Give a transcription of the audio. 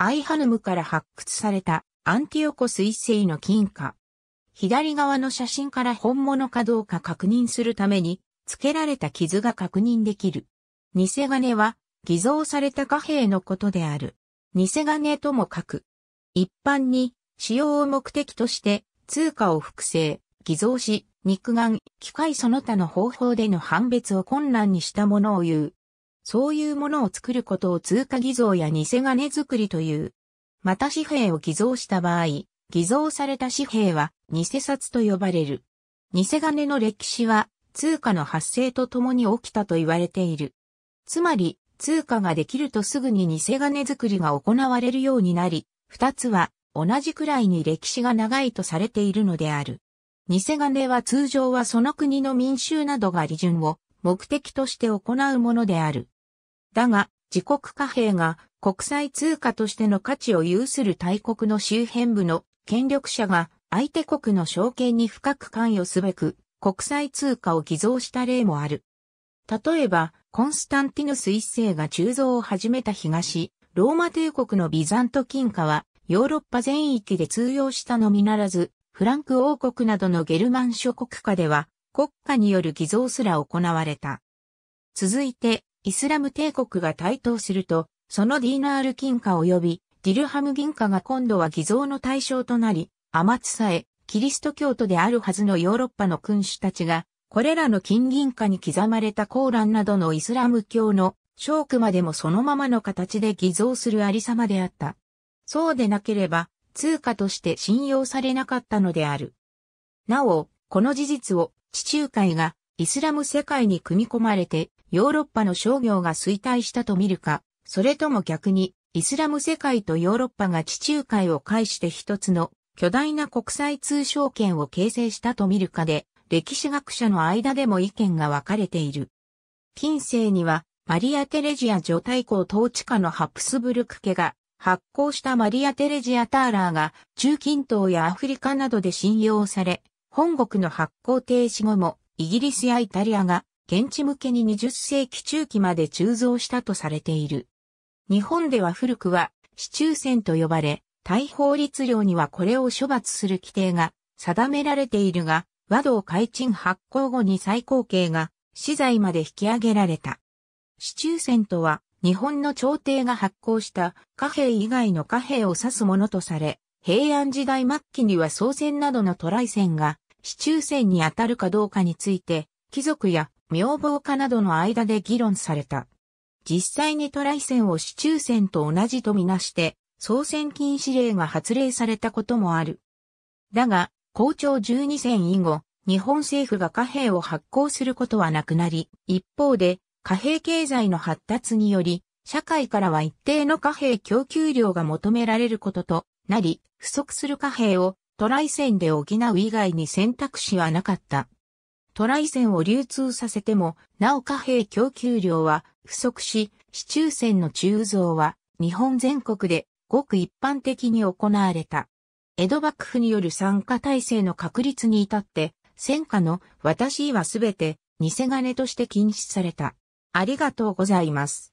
アイハヌムから発掘されたアンティオコス一世の金貨。左側の写真から本物かどうか確認するために、付けられた傷が確認できる。偽金は、偽造された貨幣のことである。偽金とも書く。一般に、使用を目的として、通貨を複製、偽造し、肉眼、機械その他の方法での判別を困難にしたものを言う。そういうものを作ることを通貨偽造や偽金作りという。また紙幣を偽造した場合、偽造された紙幣は偽札と呼ばれる。偽金の歴史は通貨の発生とともに起きたと言われている。つまり、通貨ができるとすぐに偽金作りが行われるようになり、二つは同じくらいに歴史が長いとされているのである。偽金は通常はその国の民衆などが利潤を目的として行うものである。だが、自国貨幣が国際通貨としての価値を有する大国の周辺部の権力者が相手国の証券に深く関与すべく国際通貨を偽造した例もある。例えば、コンスタンティヌス一世が鋳造を始めた東、ローマ帝国のビザント金貨はヨーロッパ全域で通用したのみならず、フランク王国などのゲルマン諸国家では国家による偽造すら行われた。続いて、イスラム帝国が台頭すると、そのディーナール金貨及びディルハム銀貨が今度は偽造の対象となり、アマツさえ、キリスト教徒であるはずのヨーロッパの君主たちが、これらの金銀貨に刻まれたコーランなどのイスラム教の諸クまでもそのままの形で偽造するありさまであった。そうでなければ、通貨として信用されなかったのである。なお、この事実を地中海がイスラム世界に組み込まれてヨーロッパの商業が衰退したと見るか、それとも逆に、イスラム世界とヨーロッパが地中海を介して一つの巨大な国際通商圏を形成したと見るかで、歴史学者の間でも意見が分かれている。近世には、マリア・テレジア女太后統治下のハプスブルク家が発行したマリア・テレジア・ターラーが中近東やアフリカなどで信用され、本国の発行停止後もイギリスやイタリアが現地向けに20世紀中期まで鋳造したとされている。日本では古くは、市中船と呼ばれ、大法律令にはこれを処罰する規定が定められているが、和道改陳発行後に最高刑が死罪まで引き上げられた。市中船とは、日本の朝廷が発行した貨幣以外の貨幣を指すものとされ、平安時代末期には総船などの渡来船が市中船に当たるかどうかについて、貴族や明房化などの間で議論された。実際にトライ戦を市中戦と同じとみなして、総選禁止令が発令されたこともある。だが、校長12戦以後、日本政府が貨幣を発行することはなくなり、一方で、貨幣経済の発達により、社会からは一定の貨幣供給量が求められることとなり、不足する貨幣をトライ戦で補う以外に選択肢はなかった。トライ線を流通させても、なお貨幣供給量は不足し、市中線の鋳造は日本全国でごく一般的に行われた。江戸幕府による参加体制の確立に至って、戦火の私はすべて偽金として禁止された。ありがとうございます。